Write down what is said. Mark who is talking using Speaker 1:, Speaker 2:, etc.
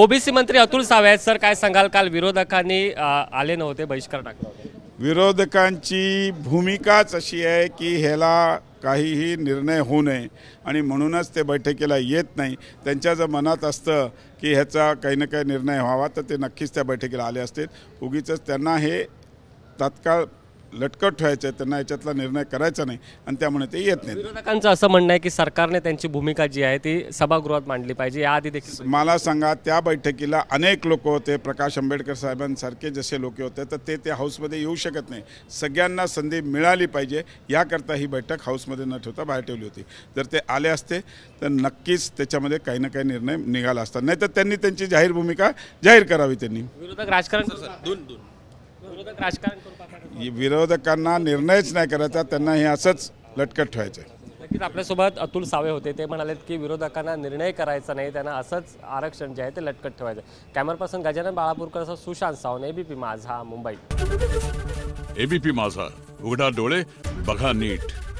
Speaker 1: OBC मंत्री Atul save sir काय सांगाल काल विरोधकांनी आले नव्हते बहिष्कार टाकला
Speaker 2: विरोधकांची भूमिकाच अशी आहे की ह्याला काहीही निर्णय होऊ नये आणि म्हणूनच ते बैठकीला येत नाही त्यांच्या जर मनात असतं की ह्याचा काही ना काही निर्णय व्हावा तर ते नक्कीच त्या बैठकीला आले असतील उगीच त्यांना हे तत्काळ लटकट ठेवायचं आहे त्यांना याच्यातला निर्णय करायचा नाही आणि त्यामुळे ते येत नाही विरोधकांचं
Speaker 1: असं म्हणणं आहे की सरकारने त्यांची भूमिका जी आहे ती सभागृहात मांडली पाहिजे याआधी देखील
Speaker 2: मला सांगा त्या बैठकीला अनेक लोक होते प्रकाश आंबेडकर साहेबांसारखे जसे लोक होते तर ते त्या हाऊसमध्ये येऊ शकत नाही सगळ्यांना संधी मिळाली पाहिजे याकरता ही बैठक हाऊसमध्ये न ठेवता बाहेर ठेवली होती जर ते आले असते तर नक्कीच त्याच्यामध्ये काही ना काही निर्णय निघाला असता नाही तर त्यांनी त्यांची जाहीर भूमिका जाहीर करावी त्यांनी
Speaker 3: विरोधक राजकारण दोन दोन
Speaker 2: विरोधकांना निर्णयच नाही करायचा त्यांना हे असंच लटकत ठेवायचं
Speaker 1: आपल्यासोबत अतुल सावे होते ते म्हणालेत की विरोधकांना निर्णय करायचा नाही त्यांना असंच आरक्षण जे आहे ते लटकत ठेवायचं कॅमेरा पर्सन गजानन बाळापूरकर असं सुशांत सावंत एबीपी माझा मुंबई
Speaker 2: एबीपी माझा उघडा डोळे बघा नीट